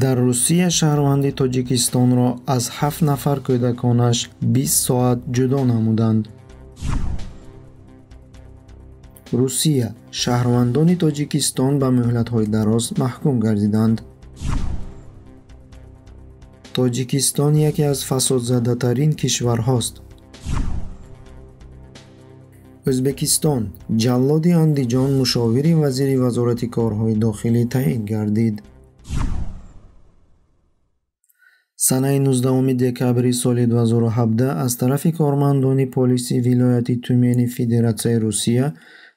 дар русия шаҳрванди тоҷикистонро аз ҳафт нафар кӯдаконаш 20 соат ҷудо намуданд русия шаҳрвандони тоҷикистон ба муҳлатҳои дароз маҳкум гардиданд тоҷикистон яке аз фасодзадатарин кишварҳост ӯзбекистон ҷаллоди андиҷон мушовири вазири вазорати корҳои дохилӣ таъин гардид санаи 19 декабри соли 2017 аз тарафи кормандони полиси вилояти тюмени федератсияи русия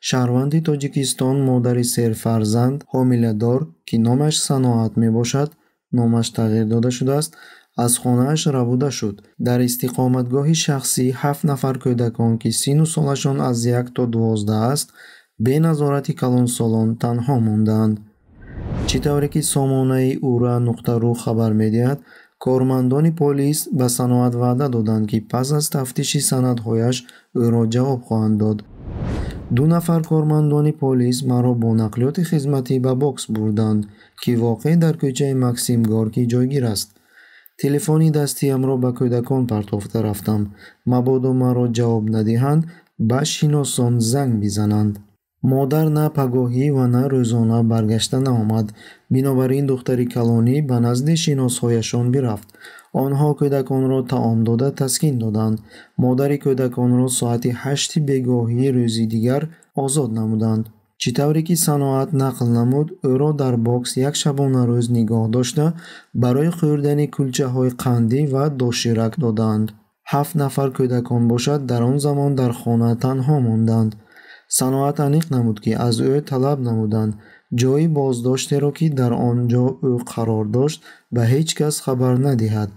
шаҳрванди тоҷикистон модари серфарзанд ҳомиладор ки номаш саноат мебошад номаш тағйир дода шудааст аз хонааш равуда шуд дар истиқоматгоҳи шахсӣ ҳафт нафар кӯдакон ки сину солашон аз як то дувоздаҳ аст бе назорати калонсолон танҳо мондаанд чӣ тавре ки сомонаи ура нуқтару хабар медиҳад кормандони полис ба саноат ваъда доданд ки пас аз тафтиши санадҳояш ӯро ҷавоб хоҳанд дод ду нафар кормандони полис маро бо нақлиёти хизматӣ ба бокс бурданд ки воқеъ дар кӯчаи максим горки ҷойгир аст телефони дастиямро ба кӯдакон партофта рафтам мабодо маро ҷавоб надиҳанд ба шиносон занг бизананд модар на пагоҳӣ ва на рӯзона баргашта наомад бинобар ин духтари калонӣ ба назди шиносҳояшон бирафт онҳо кӯдаконро таом дода таскин доданд модари кӯдаконро соати ҳашти бегоҳии рӯзи дигар озод намуданд чӣ тавре ки саноат нақл намуд ӯро дар бокс як шабона рӯз нигоҳ дошта барои хӯрдани кулчаҳои қандӣ ва доширак доданд ҳафт нафар кӯдакон бошад дар он замон дар хона танҳо монданд саноат аниқ намуд ки аз ӯ талаб намуданд ҷои боздоштеро ки дар он ҷо ӯ қарор дошт ба ҳеҷ кас хабар надиҳад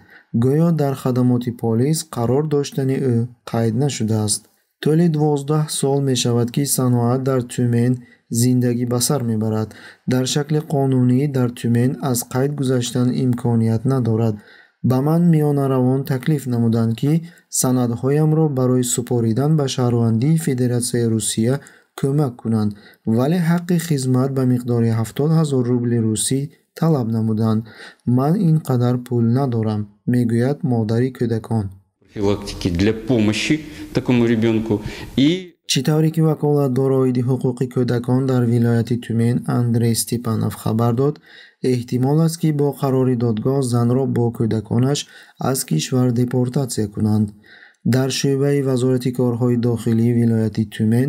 гӯё дар хадамоти полис қарор доштани ӯ қайд нашудааст тӯли дувоздаҳ сол мешавад ки саноат дар тюмен зиндагӣ ба сар мебарад дар шакли қонунӣ дар тюмен аз қайд гузаштан имконият надорад ба ман миёнаравон таклиф намуданд ки санадҳоямро барои супоридан ба шаҳрвандии федератсияи русия кӯмак кунанд вале ҳаққи хизмат ба миқдори 70000 рубли русӣ талаб намуданд ман ин қадар пул надорам мегӯяд модари кӯдакон профилактики для помощи такому ребенку и чӣ тавре ки ваколат дороиди ҳуқуқи кӯдакон дар вилояти тюмен андрей степанов хабар дод эҳтимол аст ки бо қарори додгоҳ занро бо кӯдаконаш аз кишвар депортатсия кунанд дар шӯъбаи вазорати корҳои дохилӣ вилояти тюмен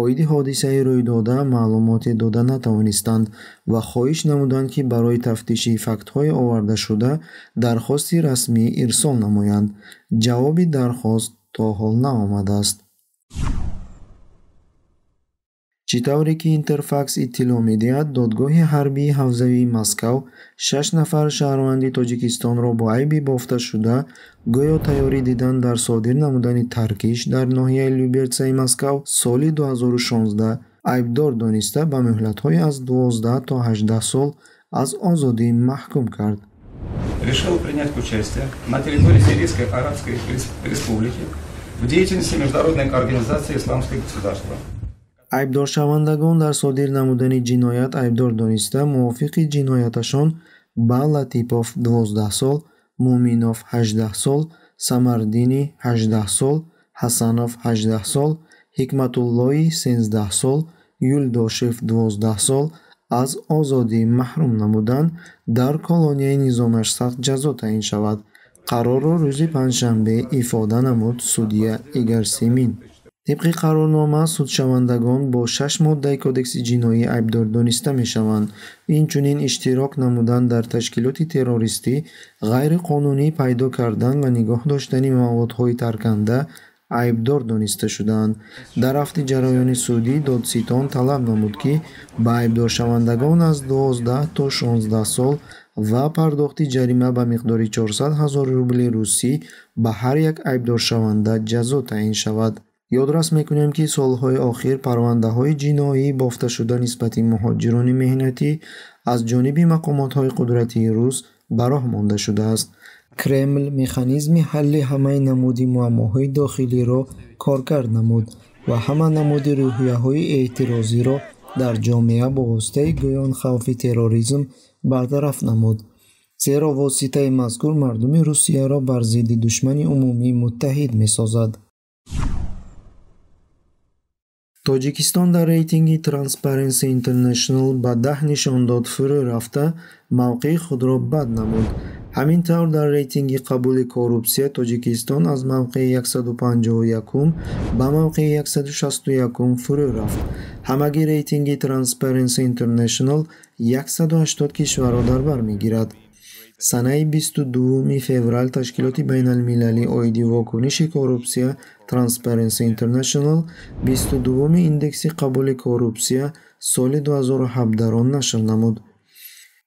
оиди ҳодисаи рӯйдода маълумоте дода натавонистанд ва хоҳиш намуданд ки барои тафтиши фактҳои овардашуда дархости расмӣ ирсол намоянд ҷавоби дархост то ҳол наомадааст чӣ тавре ки интерфакс иттилоъ медиҳад додгоҳи ҳарбии ҳавзавии маскав шаш нафар шаҳрванди тоҷикистонро бо айби бофташуда гӯё тайёрӣ дидан дар содир намудани таркиш дар ноҳияи люберсаи маскав соли 2016 айбдор дониста ба мӯҳлатҳои аз 12 то 18 сол аз озодӣ маҳкум кард решил принять участие на территории Сирийской Арабской Республики в деятельности Международной Организации Исламского Государства айбдоршавандагон дар содир намудани ҷиноят айбдор дониста мувофиқи ҷинояташон ба латипов 12 сол муъминов 18 сол самардини 18 сол ҳасанов 18 сол ҳикматуллои 13 сол юлдошев 12 сол аз озодӣ маҳрум намудан дар колонияи низомаш сахт ҷазо таъин шавад қарорро рӯзи панҷшанбе ифода намуд судья игар семин тибқи қарорнома судшавандагон бо шаш моддаи кодекси ҷиноӣ айбдор дониста мешаванд инчунин иштирок намудан дар ташкилоти террористӣ ғайриқонунӣ пайдо кардан ва нигоҳ доштани маводҳои тарканда айбдор дониста шуданд дар рафти ҷараёни судӣ додситон талаб намуд ки ба айбдоршавандагон аз 12 то 16 сол ва пардохти ҷарима ба миқдори 400 ҳазор рубли русӣ ба ҳар як айбдоршаванда ҷазо таъин шавад ёдрас мекунем ки солҳои охир парвандаҳои ҷиноӣ бофташуда нисбати муҳоҷирони меҳнатӣ аз ҷониби мақомотҳои қудратии рус ба роҳ монда шудааст кремл механизми ҳалли ҳамаи намуди муаммоҳои дохилиро коркард намуд ва ҳама намуди рӯҳияҳои эътирозиро дар ҷомеа бо воситаи гӯён хавфи терроризм бартараф намуд зеро воситаи мазкур мардуми русияро бар зидди душмани умумӣ муттаҳид месозад тоҷикистон дар рейтинги трансparency интернаشنал ба даҳ нишон дод фурӯ рафта мавқеи худро бад намуд ҳамин тавр дар рейтинги қабули коррупсия тоҷикистон аз мавқеи 151-ум ба мавқеи 161-ум фурӯ рафт ҳамагӣ рейтинги трансparency интернаشнал 180 кишварро дар бар мегирад санаи бисту дуи феврал ташкилоти байналмилалӣ оиди вокуниши коррупсия трансparency интернаional бисту дуи индекси қабули коррупсия соли 2017ро нашр намуд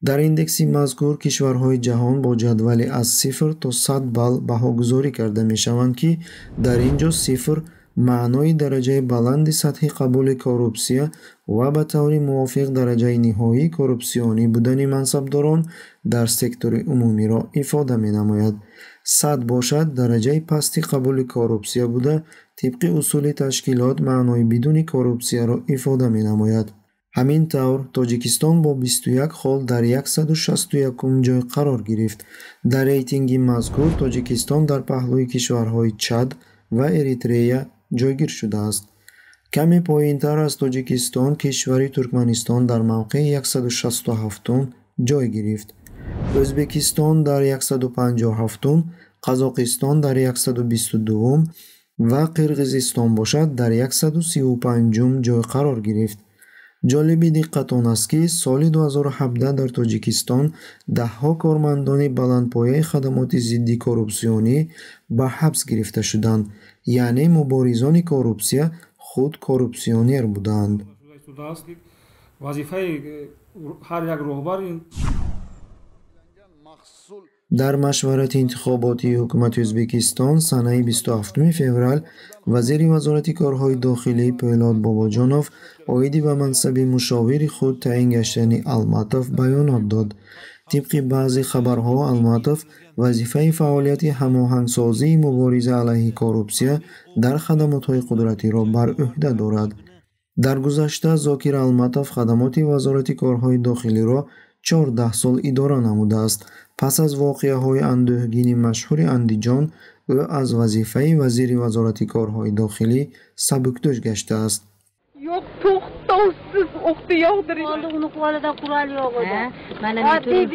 дар индекси мазкур кишварҳои ҷаҳон бо ҷадвали аз сифр то сад балл баҳогузорӣ карда мешаванд ки дар ин ҷо сифр маънои дараҷаи баланди сатҳи қабули коррупсия ва ба таври мувофиқ дараҷаи ниҳоии коррупсионӣ будани мансабдорон дар сектори умумиро ифода менамояд сад бошад дараҷаи пасти қабули коррупсия буда тибқи усули ташкилот маънои бидуни коррупсияро ифода менамояд ҳамин тавр тоҷикистон бо 21 хол дар 161-ум ҷой қарор гирифт дар рейтинги мазкур тоҷикистон дар паҳлӯи кишварҳои чад ва эритрея ҷойгир шудааст каме поинтар аз тоҷикистон кишвари туркманистон дар мавқеи 167ум ҷой гирифт ӯзбекистон дар 157ум қазоқистон дар 122ум ва қирғизистон бошад дар 135ум ҷой қарор гирифт ҷолиби диққат он аст ки соли 2017 дар тоҷикистон даҳҳо кормандони баландпояи хадамоти зидди коррупсионӣ ба ҳабс гирифта шуданд яъне муборизони коррупсия худ коррупсионер буданд вазифаи ҳар як роҳбар дар машварати интихоботии ҳукумати ӯзбекистон санаи 27 феврал вазири вазорати корҳои дохилӣ пӯлод бобоҷонов оиди ба мансаби мушовири худ таъин гаштани алматов баёнот дод тибқи баъзе хабарҳо алматов вазифаи фаъолияти ҳамоҳангсозии мубориза алайҳи коррупсия дар хадамотҳои қудратиро бар ӯҳда дорад дар гузашта зокир алматов хадамоти вазорати корҳои дохилиро 14 сол идора намудааст пас аз воқеаҳои андӯҳгини машҳури андиҷон ӯ аз вазифаи вазири вазорати корҳои дохилӣ сабукдӯш гаштааст Ты ухты ёдри. Он унуклардан курал ёгыда. Мана митур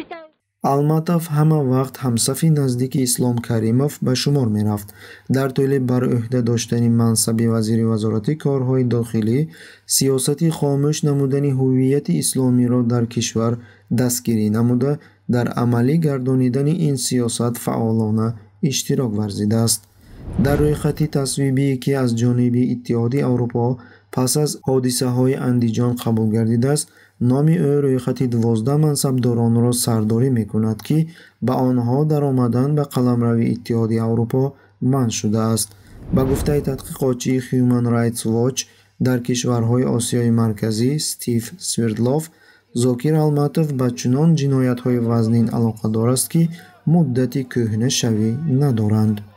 алматов ҳама вақт ҳамсафи наздики ислом каримов ба шумор мерафт дар тӯли бар ӯҳда доштани мансаби вазири вазорати корҳои дохилӣ сиёсати хомӯш намудани ҳувияти исломиро дар кишвар дастгирӣ намуда дар амалӣ гардонидани ин сиёсат фаъолона иштирок варзидааст дар рӯйхати тасвибие ки аз ҷониби иттиҳоди аврупо пас аз ҳодисаҳои андиҷон қабул гардидааст номи ӯ рӯйхати дувозда мансабдоронро сардорӣ мекунад ки ба онҳо даромадан ба қаламрави иттиҳоди аврупо манъ шудааст ба гуфтаи тадқиқотчии human rights watch дар кишварҳои осиёи марказӣ стив свердлов зокир алматов ба чунон ҷиноятҳои вазнин алоқадор аст ки муддати кӯҳнашавӣ надоранд